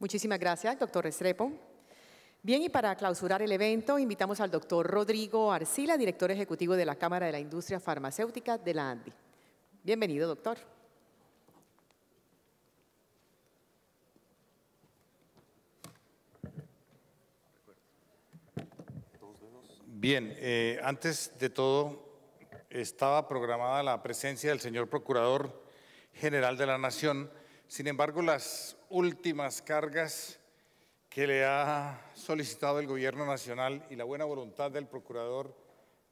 Muchísimas gracias, doctor Estrepo. Bien, y para clausurar el evento, invitamos al doctor Rodrigo Arcila, director ejecutivo de la Cámara de la Industria Farmacéutica de la ANDI. Bienvenido, doctor. Bien, eh, antes de todo, estaba programada la presencia del señor Procurador General de la Nación sin embargo, las últimas cargas que le ha solicitado el gobierno nacional y la buena voluntad del procurador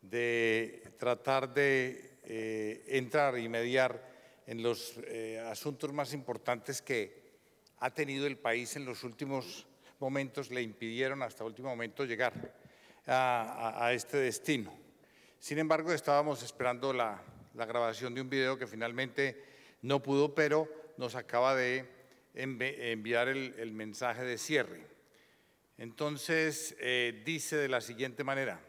de tratar de eh, entrar y mediar en los eh, asuntos más importantes que ha tenido el país en los últimos momentos le impidieron hasta último momento llegar a, este destino. Sin embargo, estábamos esperando la grabación de un video que finalmente no pudo, pero nos acaba de enviar el, mensaje de cierre. Entonces, eh, dice de la siguiente manera,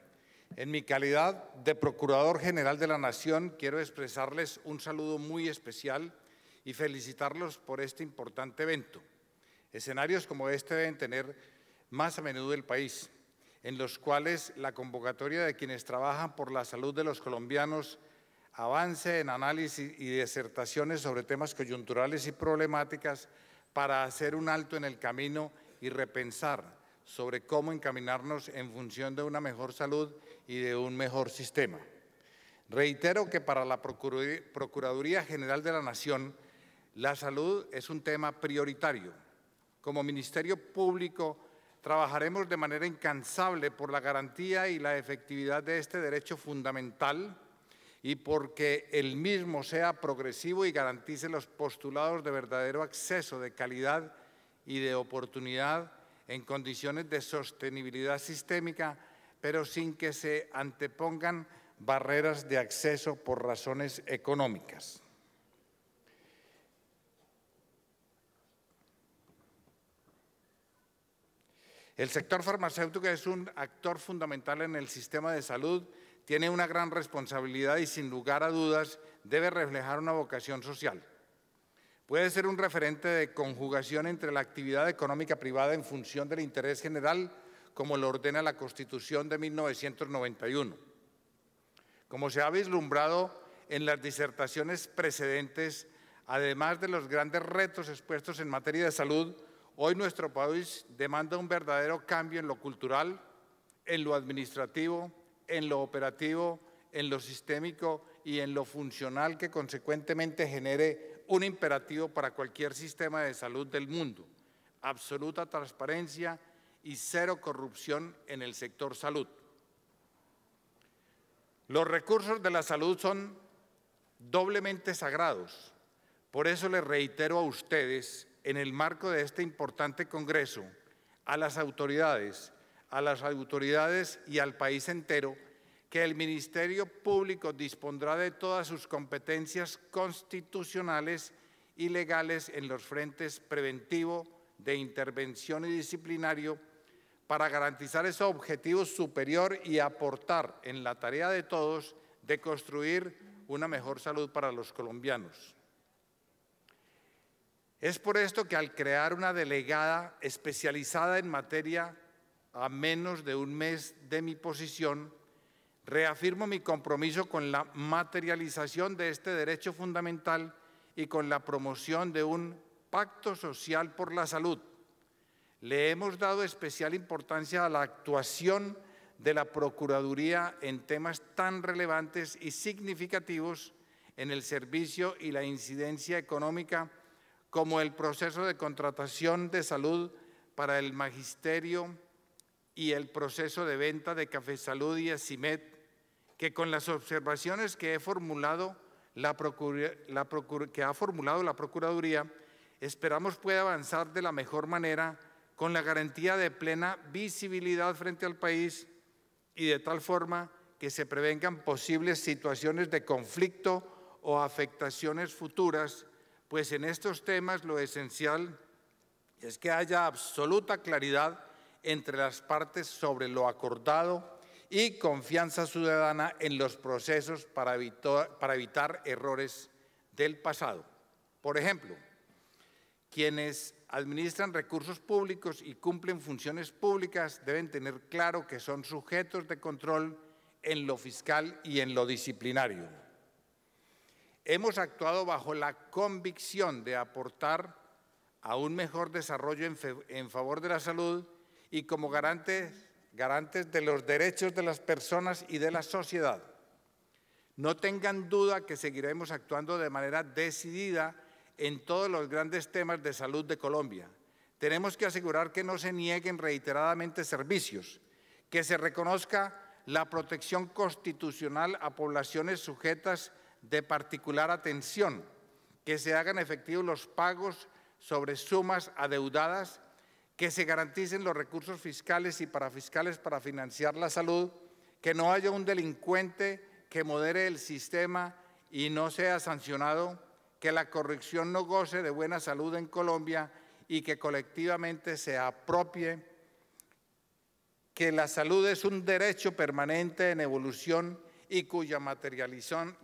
en mi calidad de Procurador General de la Nación, quiero expresarles un saludo muy especial y felicitarlos por este importante evento. Escenarios como este deben tener más a menudo el país, en los cuales la convocatoria de quienes trabajan por la salud de los colombianos avance en análisis y disertaciones sobre temas coyunturales y problemáticas para hacer un alto en el camino y repensar sobre cómo encaminarnos en función de una mejor salud y de un mejor sistema. Reitero que para la Procuraduría General de la Nación, la salud es un tema prioritario. Como Ministerio Público, trabajaremos de manera incansable por la garantía y la efectividad de este derecho fundamental y porque el mismo sea progresivo y garantice los postulados de verdadero acceso, de calidad y de oportunidad en condiciones de sostenibilidad sistémica, pero sin que se antepongan barreras de acceso por razones económicas. El sector farmacéutico es un actor fundamental en el sistema de salud tiene una gran responsabilidad y sin lugar a dudas debe reflejar una vocación social. Puede ser un referente de conjugación entre la actividad económica privada en función del interés general, como lo ordena la Constitución de 1991. Como se ha vislumbrado en las disertaciones precedentes, además de los grandes retos expuestos en materia de salud, hoy nuestro país demanda un verdadero cambio en lo cultural, en lo administrativo, en lo operativo, en lo sistémico y en lo funcional que consecuentemente genere un imperativo para cualquier sistema de salud del mundo. Absoluta transparencia y cero corrupción en el sector salud. Los recursos de la salud son doblemente sagrados. Por eso les reitero a ustedes, en el marco de este importante Congreso, a las autoridades, a las autoridades y al país entero que el Ministerio Público dispondrá de todas sus competencias constitucionales y legales en los frentes preventivo, de intervención y disciplinario para garantizar ese objetivo superior y aportar en la tarea de todos de construir una mejor salud para los colombianos. Es por esto que al crear una delegada especializada en materia a menos de un mes de mi posición, reafirmo mi compromiso con la materialización de este derecho fundamental y con la promoción de un pacto social por la salud. Le hemos dado especial importancia a la actuación de la Procuraduría en temas tan relevantes y significativos en el servicio y la incidencia económica como el proceso de contratación de salud para el magisterio y el proceso de venta de Café Salud y Asimet, que con las observaciones que, he formulado, la que ha formulado la Procuraduría, esperamos pueda avanzar de la mejor manera con la garantía de plena visibilidad frente al país y de tal forma que se prevengan posibles situaciones de conflicto o afectaciones futuras, pues en estos temas lo esencial es que haya absoluta claridad entre las partes sobre lo acordado y confianza ciudadana en los procesos para, evitar errores del pasado. Por ejemplo, quienes administran recursos públicos y cumplen funciones públicas deben tener claro que son sujetos de control en lo fiscal y en lo disciplinario. Hemos actuado bajo la convicción de aportar a un mejor desarrollo en favor de la salud y como garantes, garantes de los derechos de las personas y de la sociedad. No tengan duda que seguiremos actuando de manera decidida en todos los grandes temas de salud de Colombia. Tenemos que asegurar que no se nieguen reiteradamente servicios, que se reconozca la protección constitucional a poblaciones sujetas de particular atención, que se hagan efectivos los pagos sobre sumas adeudadas que se garanticen los recursos fiscales y parafiscales para financiar la salud, que no haya un delincuente que modere el sistema y no sea sancionado, que la corrección no goce de buena salud en Colombia y que colectivamente se apropie, que la salud es un derecho permanente en evolución y cuya materialización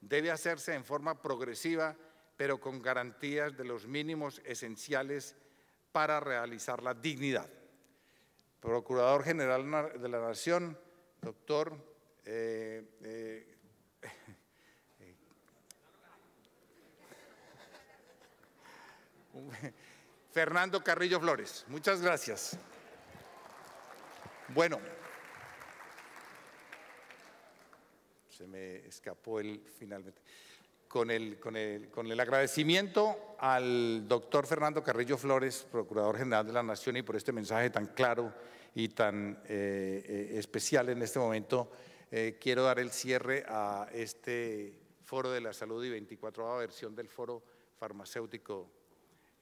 debe hacerse en forma progresiva, pero con garantías de los mínimos esenciales para realizar la dignidad. Procurador General de la Nación, doctor eh, eh, Fernando Carrillo Flores. Muchas gracias. Bueno, se me escapó el finalmente con el, con, el, con el, agradecimiento al doctor Fernando Carrillo Flores, Procurador General de la Nación, y por este mensaje tan claro y tan eh, eh, especial en este momento, eh, quiero dar el cierre a este foro de la salud y 24 versión del foro farmacéutico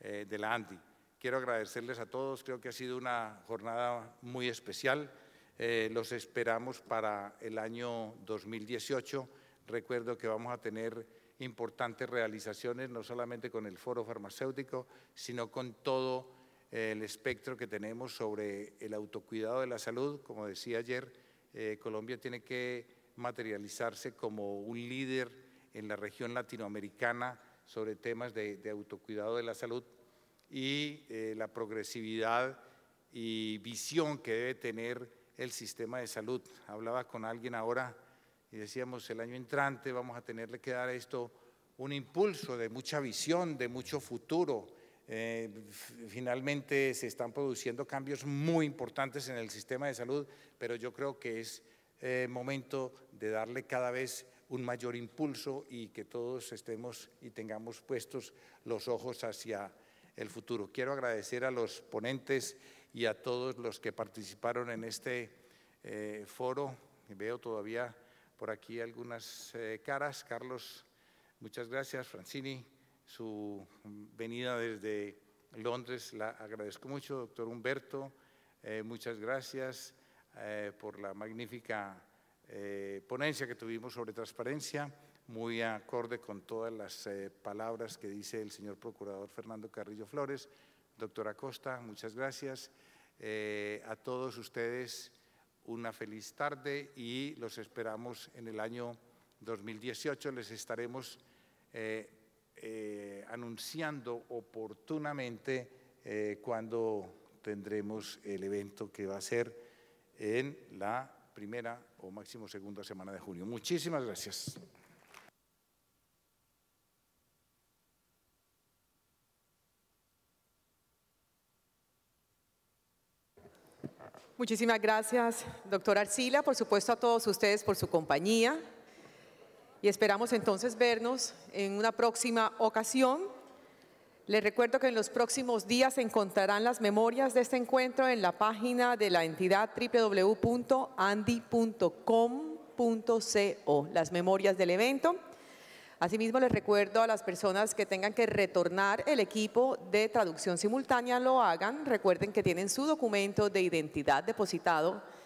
de la ANDI. Quiero agradecerles a todos, creo que ha sido una jornada muy especial. los esperamos para el año 2018. Recuerdo que vamos a tener importantes realizaciones, no solamente con el foro farmacéutico, sino con todo eh, el espectro que tenemos sobre el autocuidado de la salud. Como decía ayer, eh, Colombia tiene que materializarse como un líder en la región latinoamericana sobre temas de, autocuidado de la salud y eh, la progresividad y visión que debe tener el sistema de salud. Hablaba con alguien ahora y decíamos el año entrante vamos a tenerle que dar a esto un impulso de mucha visión, de mucho futuro. Eh, finalmente se están produciendo cambios muy importantes en el sistema de salud, pero yo creo que es eh, momento de darle cada vez un mayor impulso y que todos estemos y tengamos puestos los ojos hacia el futuro. Quiero agradecer a los ponentes y a todos los que participaron en este eh, foro. Veo todavía por aquí algunas eh, caras. Carlos, muchas gracias. Francini, su venida desde Londres, la agradezco mucho. Doctor Humberto, eh, muchas gracias eh, por la magnífica ponencia que tuvimos sobre transparencia, muy acorde con todas las palabras que dice el señor Procurador Fernando Carrillo Flores. Doctor Acosta, muchas gracias. a todos ustedes una feliz tarde y los esperamos en el año 2018. Les estaremos eh, eh, anunciando oportunamente eh, cuando tendremos el evento que va a ser en la primera o máximo segunda semana de junio. Muchísimas gracias. Muchísimas gracias, doctor Arcila, por supuesto a todos ustedes por su compañía y esperamos entonces vernos en una próxima ocasión. Les recuerdo que en los próximos días encontrarán las memorias de este encuentro en la página de la entidad www.andy.com.co, las memorias del evento. Asimismo, les recuerdo a las personas que tengan que retornar el equipo de traducción simultánea, lo hagan. Recuerden que tienen su documento de identidad depositado